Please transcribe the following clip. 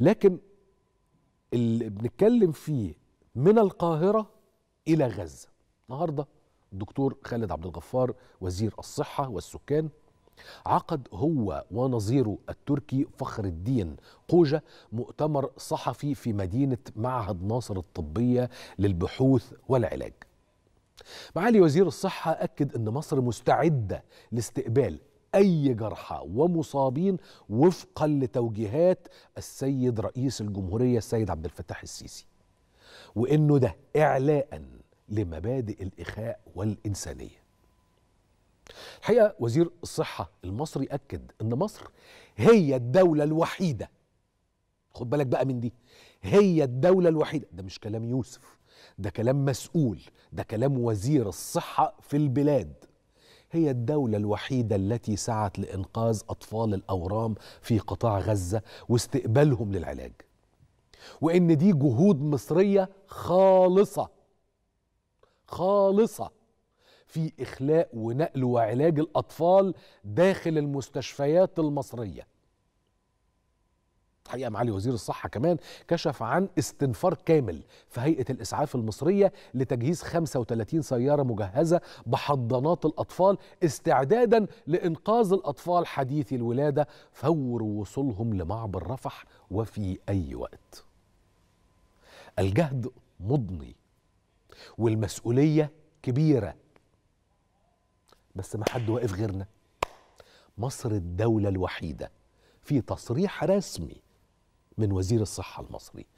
لكن اللي بنتكلم فيه من القاهرة إلى غزة النهاردة الدكتور خالد عبد الغفار وزير الصحة والسكان عقد هو ونظيره التركي فخر الدين قوجة مؤتمر صحفي في مدينة معهد ناصر الطبية للبحوث والعلاج معالي وزير الصحة أكد أن مصر مستعدة لاستقبال أي جرحى ومصابين وفقا لتوجيهات السيد رئيس الجمهورية السيد عبد الفتاح السيسي وإنه ده إعلاء لمبادئ الإخاء والإنسانية الحقيقة وزير الصحة المصري أكد أن مصر هي الدولة الوحيدة خد بالك بقى من دي هي الدولة الوحيدة ده مش كلام يوسف ده كلام مسؤول ده كلام وزير الصحة في البلاد هي الدولة الوحيدة التي سعت لإنقاذ أطفال الأورام في قطاع غزة واستقبالهم للعلاج وإن دي جهود مصرية خالصة خالصة في إخلاء ونقل وعلاج الأطفال داخل المستشفيات المصرية الحقيقه معالي وزير الصحه كمان كشف عن استنفار كامل في هيئه الاسعاف المصريه لتجهيز 35 سياره مجهزه بحضانات الاطفال استعدادا لانقاذ الاطفال حديثي الولاده فور وصولهم لمعبر رفح وفي اي وقت الجهد مضني والمسؤوليه كبيره بس ما حد واقف غيرنا مصر الدوله الوحيده في تصريح رسمي من وزير الصحة المصري